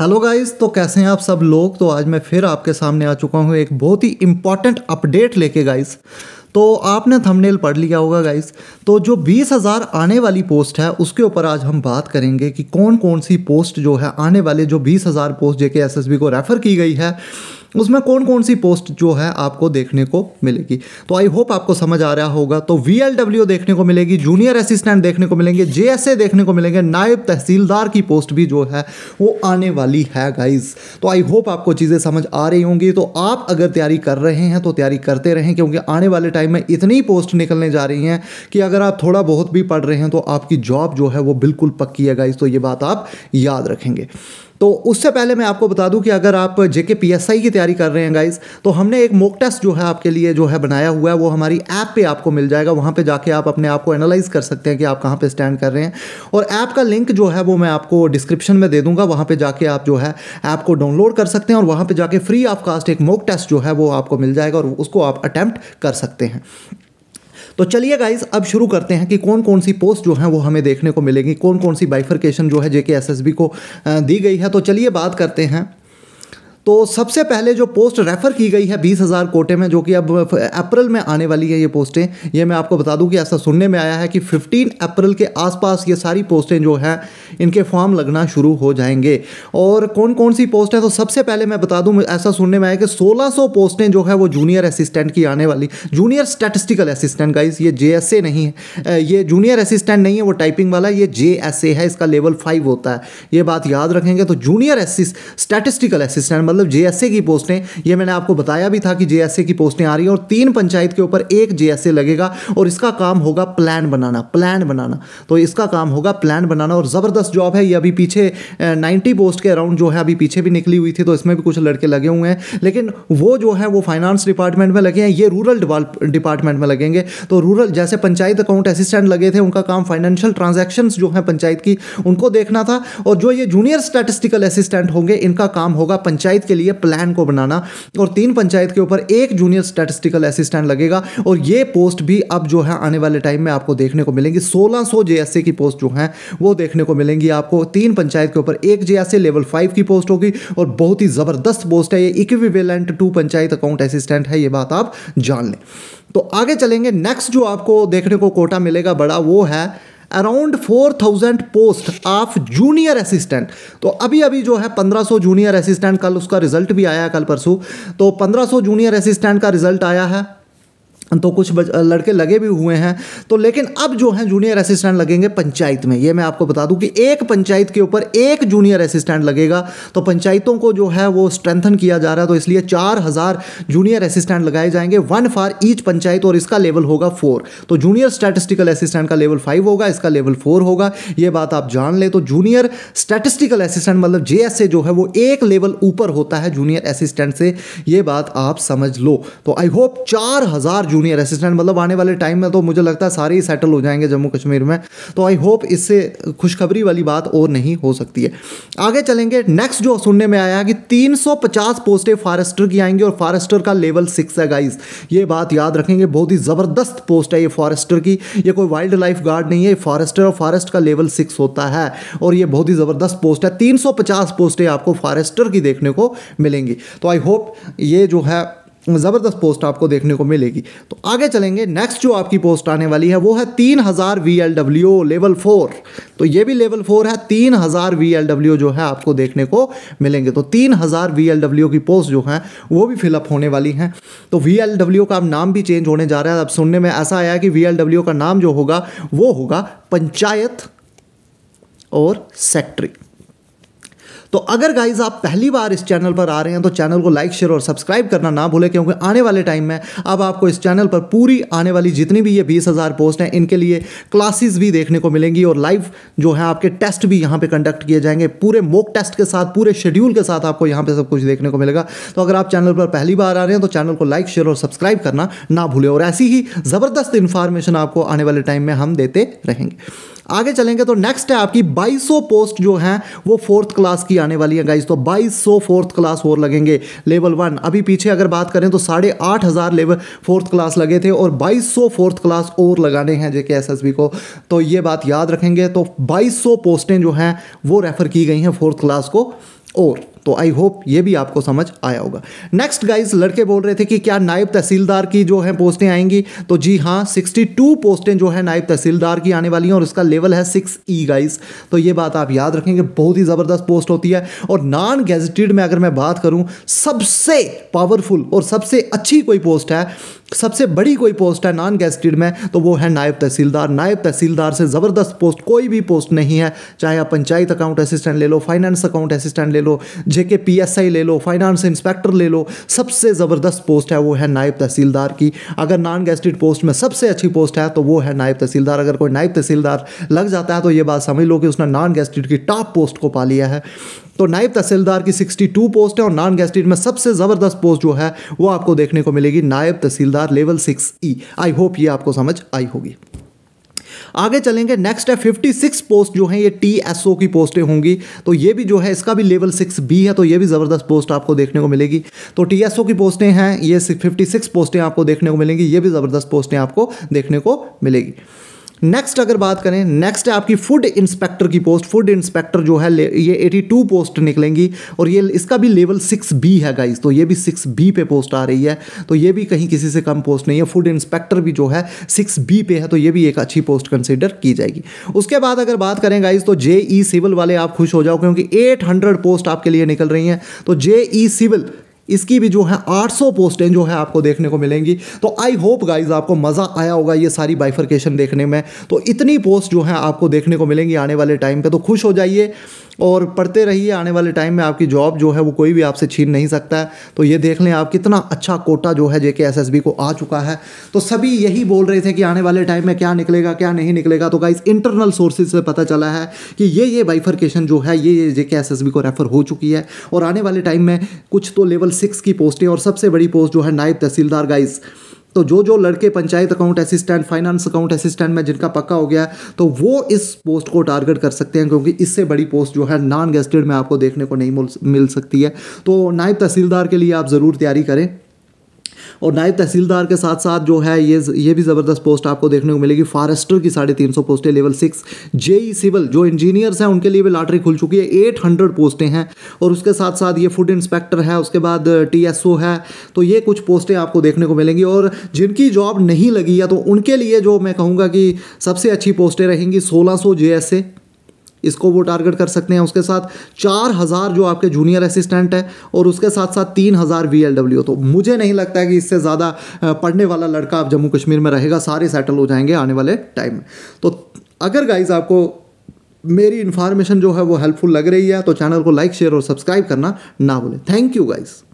hello guys तो कैसे हैं आप सब लोग तो आज मैं फिर आपके सामने आ चुका हूँ एक बहुत ही इम्पॉर्टेंट अपडेट लेके गाइस तो आपने थंबनेल पढ़ लिया होगा गाइस तो जो बीस हज़ार आने वाली पोस्ट है उसके ऊपर आज हम बात करेंगे कि कौन कौन सी पोस्ट जो है आने वाले जो बीस हज़ार post JK SSB S S B को रेफ़र की गई है उसमें कौन कौन सी पोस्ट जो है आपको देखने को मिलेगी तो आई होप आपको समझ आ रहा होगा तो वी देखने को मिलेगी जूनियर असिस्टेंट देखने को मिलेंगे जे देखने को मिलेंगे नायब तहसीलदार की पोस्ट भी जो है वो आने वाली है गाइज तो आई होप आपको चीज़ें समझ आ रही होंगी तो आप अगर तैयारी कर रहे हैं तो तैयारी करते रहें क्योंकि आने वाले टाइम में इतनी पोस्ट निकलने जा रही हैं कि अगर आप थोड़ा बहुत भी पढ़ रहे हैं तो आपकी जॉब जो है वो बिल्कुल पक्की है गाइज तो ये बात आप याद रखेंगे तो उससे पहले मैं आपको बता दूं कि अगर आप जेके पीएसआई की तैयारी कर रहे हैं गाइज तो हमने एक मोक टेस्ट जो है आपके लिए जो है बनाया हुआ है वो हमारी ऐप पे आपको मिल जाएगा वहाँ पे जाके आप अपने आप को एनालाइज कर सकते हैं कि आप कहाँ पे स्टैंड कर रहे हैं और ऐप का लिंक जो है वो मैं आपको डिस्क्रिप्शन में दे दूंगा वहाँ पर जाके आप जो है ऐप को डाउनलोड कर सकते हैं और वहाँ पर जाके फ्री ऑफ कास्ट एक मोक टेस्ट जो है वो आपको मिल जाएगा और उसको आप अटैम्प्ट कर सकते हैं तो चलिए गाइज अब शुरू करते हैं कि कौन कौन सी पोस्ट जो है वो हमें देखने को मिलेगी कौन कौन सी बाइफरकेशन जो है जेके एस को दी गई है तो चलिए बात करते हैं तो सबसे पहले जो पोस्ट रेफ़र की गई है बीस हज़ार कोटे में जो कि अब अप्रैल में आने वाली है ये पोस्टें ये मैं आपको बता दूं कि ऐसा सुनने में आया है कि 15 अप्रैल के आसपास ये सारी पोस्टें जो हैं इनके फॉर्म लगना शुरू हो जाएंगे और कौन कौन सी पोस्ट है तो सबसे पहले मैं बता दूँ ऐसा सुनने में आया कि सोलह पोस्टें जो है वो जूनियर असिस्टेंट की आने वाली जूनियर स्टैटिस्टिकल असिस्टेंट गाइस ये जे नहीं है ये जूनियर असिस्टेंट नहीं है वो टाइपिंग वाला ये जे है इसका लेवल फाइव होता है ये बात याद रखेंगे तो जूनियर स्टैटिस्टिकल असिस्टेंट मतलब जेएसए की पोस्टें ये मैंने आपको बताया भी था कि जेएसए की पोस्टें आ रही हैं और तीन पंचायत के ऊपर एक जेएसए लगेगा और इसका काम होगा प्लान बनाना प्लान बनाना तो इसका काम होगा प्लान बनाना और ज़बरदस्त जॉब है ये अभी पीछे नाइन्टी पोस्ट के अराउंड जो है अभी पीछे भी निकली हुई थी तो इसमें भी कुछ लड़के लगे हुए हैं लेकिन वो जो है वो फाइनेंस डिपार्टमेंट में लगे हैं ये रूरल डिपार्टमेंट में लगेंगे तो रूरल जैसे पंचायत अकाउंट असिस्टेंट लगे थे उनका काम फाइनेंशियल ट्रांजेक्शन जो है पंचायत की उनको देखना था और जो ये जूनियर स्टैटिस्टिकल असिस्टेंट होंगे इनका काम होगा पंचायत पंचायत के लिए प्लान को बनाना और तीन पंचायत के ऊपर एक जूनियर स्टेटिस्टिकल असिस्टेंट लगेगा और ये पोस्ट भी अब जो है आने वाले टाइम में आपको देखने को मिलेंगी 1600 सौ जे की पोस्ट जो है वो देखने को मिलेंगी आपको तीन पंचायत के ऊपर एक जे लेवल फाइव की पोस्ट होगी और बहुत ही ज़बरदस्त पोस्ट है ये equivalent to panchayat account assistant है ये बात आप जान लें तो आगे चलेंगे नेक्स्ट जो आपको देखने को कोटा मिलेगा बड़ा वो है around 4000 post of junior assistant तो अभी अभी जो है 1500 जूनियर असिस्टेंट कल उसका रिजल्ट भी आया है कल परसों तो 1500 जूनियर असिस्टेंट का रिजल्ट आया है तो कुछ लड़के लगे भी हुए हैं तो लेकिन अब जो है जूनियर असिस्टेंट लगेंगे पंचायत में ये मैं आपको बता दूं कि एक पंचायत के ऊपर एक जूनियर असिस्टेंट लगेगा तो पंचायतों को जो है वो स्ट्रेंथन किया जा रहा है तो इसलिए चार हज़ार जूनियर असिस्टेंट लगाए जाएंगे वन फॉर ईच पंचायत और इसका लेवल होगा फोर तो जूनियर स्टैटिस्टिकल असिस्टेंट का लेवल फाइव होगा इसका लेवल फोर होगा ये बात आप जान लें तो जूनियर स्टैटिस्टिकल असिस्टेंट मतलब जे ए जो है वो एक लेवल ऊपर होता है जूनियर असिस्टेंट से ये बात आप समझ लो तो आई होप चार हज़ार जूनियर असिस्टेंट मतलब आने वाले टाइम में तो मुझे लगता है सारे ही सेटल हो जाएंगे जम्मू कश्मीर में तो आई होप इससे खुशखबरी वाली बात और नहीं हो सकती है आगे चलेंगे नेक्स्ट जो सुनने में आया कि 350 पोस्टें फॉरेस्टर की आएंगी और फॉरेस्टर का लेवल सिक्स है गाइस ये बात याद रखेंगे बहुत ही ज़बरदस्त पोस्ट है ये फॉरेस्टर की ये कोई वाइल्ड लाइफ गार्ड नहीं है फॉरेस्टर और फॉरेस्ट का लेवल सिक्स होता है और ये बहुत ही ज़बरदस्त पोस्ट है तीन पोस्टें आपको फॉरेस्टर की देखने को मिलेंगी तो आई होप ये जो है ज़बरदस्त पोस्ट आपको देखने को मिलेगी तो आगे चलेंगे नेक्स्ट जो आपकी पोस्ट आने वाली है वो है तीन हज़ार V L W level four तो ये भी लेवल फोर है तीन हज़ार वी एल डब्ल्यू जो है आपको देखने को मिलेंगे तो तीन हज़ार वी एल डब्ल्यू की पोस्ट जो है वो भी फिलअप होने वाली हैं तो वी एल डब्ल्यू का अब नाम भी चेंज होने जा रहा है अब सुनने में ऐसा आया कि वी एल डब्ल्यू का नाम जो होगा वो होगा पंचायत और सेक्ट्री तो अगर गाइज आप पहली बार इस चैनल पर आ रहे हैं तो चैनल को लाइक शेयर और सब्सक्राइब करना ना भूलें क्योंकि आने वाले टाइम में अब आपको इस चैनल पर पूरी आने वाली जितनी भी ये बीस हज़ार पोस्ट हैं इनके लिए क्लासेस भी देखने को मिलेंगी और लाइव जो है आपके टेस्ट भी यहाँ पर कंडक्ट किए जाएंगे पूरे मोक टेस्ट के साथ पूरे शेड्यूल के साथ आपको यहाँ पर सब कुछ देखने को मिलेगा तो अगर आप चैनल पर पहली बार आ रहे हैं तो चैनल को लाइक शेयर और सब्सक्राइब करना ना भूलें और ऐसी ही ज़बरदस्त इन्फॉर्मेशन आपको आने वाले टाइम में हम देते रहेंगे आगे चलेंगे तो नेक्स्ट है आपकी 2200 पोस्ट जो है वो फोर्थ क्लास की आने वाली है गाइज तो 2200 फोर्थ क्लास और लगेंगे लेवल वन अभी पीछे अगर बात करें तो साढ़े आठ हज़ार लेवल फोर्थ क्लास लगे थे और 2200 फोर्थ क्लास और लगाने हैं जेके एसएसबी को तो ये बात याद रखेंगे तो 2200 पोस्टें जो हैं वो रेफ़र की गई हैं फोर्थ क्लास को और तो आई होप ये भी आपको समझ आया होगा नेक्स्ट गाइज लड़के बोल रहे थे कि क्या नायब तहसीलदार की जो है पोस्टें आएंगी तो जी हाँ सिक्सटी टू पोस्टें जो है नायब तहसीलदार की आने वाली हैं और उसका लेवल है सिक्स ई गाइज तो ये बात आप याद रखेंगे बहुत ही ज़बरदस्त पोस्ट होती है और नॉन गैजेटेड में अगर मैं बात करूँ सबसे पावरफुल और सबसे अच्छी कोई पोस्ट है सबसे बड़ी कोई पोस्ट है नॉन गैजेटेड में तो वो है नायब तहसीलदार नायब तहसीलदार से ज़बरदस्त पोस्ट कोई भी पोस्ट नहीं है चाहे आप पंचायत अकाउंट असिस्टेंट ले लो फाइनेंस अकाउंट असिस्टेंट ले लो जे के पी एस आई ले लो फाइनेंस इंस्पेक्टर ले लो सबसे ज़बरदस्त पोस्ट है वो है नायब तहसीलदार की अगर नॉन गेस्टेड पोस्ट में सबसे अच्छी पोस्ट है तो वो है नायब तहसीलदार अगर कोई नायब तहसीलदार लग जाता है तो ये बात समझ लो कि उसने नॉन गेस्टेड की टॉप पोस्ट को पा लिया है तो नायब तहसीलदार की 62 पोस्ट है और नॉन गेस्टेड में सबसे ज़बरदस्त पोस्ट जो है वो आपको देखने को मिलेगी नायब तहसीलदार level six E I hope ये आपको समझ आई होगी आगे चलेंगे नेक्स्ट है सिक्स पोस्ट जो है ये टी की पोस्टें होंगी तो ये भी जो है इसका भी लेवल सिक्स बी है तो ये भी ज़बरदस्त पोस्ट आपको देखने को मिलेगी तो टी की पोस्टें हैं ये फिफ्टी पोस्टें आपको देखने को मिलेंगी ये भी ज़बरदस्त पोस्टें आपको देखने को मिलेगी नेक्स्ट अगर बात करें नेक्स्ट है आपकी फूड इंस्पेक्टर की पोस्ट फूड इंस्पेक्टर जो है ये 82 पोस्ट निकलेंगी और ये इसका भी लेवल सिक्स बी है गाइस तो ये भी सिक्स बी पे पोस्ट आ रही है तो ये भी कहीं किसी से कम पोस्ट नहीं है फूड इंस्पेक्टर भी जो है सिक्स बी पे है तो ये भी एक अच्छी पोस्ट कंसिडर की जाएगी उसके बाद अगर बात करें गाइज तो जे ई सिविल वाले आप खुश हो जाओ क्योंकि एट पोस्ट आपके लिए निकल रही हैं तो जे ई सिविल इसकी भी जो है 800 पोस्टें जो है आपको देखने को मिलेंगी तो आई होप गाइज आपको मज़ा आया होगा ये सारी बाइफरकेशन देखने में तो इतनी पोस्ट जो है आपको देखने को मिलेंगी आने वाले टाइम पर तो खुश हो जाइए और पढ़ते रहिए आने वाले टाइम में आपकी जॉब जो है वो कोई भी आपसे छीन नहीं सकता है तो ये देख लें आप कितना अच्छा कोटा जो है जे के को आ चुका है तो सभी यही बोल रहे थे कि आने वाले टाइम में क्या निकलेगा क्या नहीं निकलेगा तो गाइस इंटरनल सोर्सेज से पता चला है कि ये ये बाइफरकेशन जो है ये ये जे को रेफर हो चुकी है और आने वाले टाइम में कुछ तो लेवल सिक्स की पोस्टें और सबसे बड़ी पोस्ट जो है नायब तहसीलदार गाइस तो जो जो लड़के panchayat account assistant finance account assistant में जिनका पक्का हो गया तो वो इस पोस्ट को टारगेट कर सकते हैं क्योंकि इससे बड़ी पोस्ट जो है नॉन गेस्टेड में आपको देखने को नहीं मिल सकती है तो नायब तहसीलदार के लिए आप ज़रूर तैयारी करें और नायब तहसीलदार के साथ साथ जो है ये ये भी ज़बरदस्त पोस्ट आपको देखने को मिलेगी फारेस्टर की साढ़े तीन सौ पोस्टें लेवल सिक्स जेई सिविल जो इंजीनियर्स हैं उनके लिए भी लॉटरी खुल चुकी है एट हंड्रेड पोस्टें हैं और उसके साथ साथ ये फूड इंस्पेक्टर है उसके बाद टी एस ओ है तो ये कुछ पोस्टें आपको देखने को मिलेंगी और जिनकी जॉब नहीं लगी है तो उनके लिए जो मैं कहूँगा कि सबसे अच्छी पोस्टें रहेंगी सोलह सौ जे एस ए इसको वो टारगेट कर सकते हैं उसके साथ चार हज़ार जो आपके जूनियर असिस्टेंट है और उसके साथ साथ तीन हज़ार वी एल डब्ल्यू तो मुझे नहीं लगता है कि इससे ज़्यादा पढ़ने वाला लड़का आप जम्मू कश्मीर में रहेगा सारे सेटल हो जाएंगे आने वाले टाइम में तो अगर गाइज आपको मेरी इन्फॉर्मेशन जो है वो हेल्पफुल लग रही है तो चैनल को लाइक शेयर और सब्सक्राइब करना ना भूलें थैंक यू गाइज़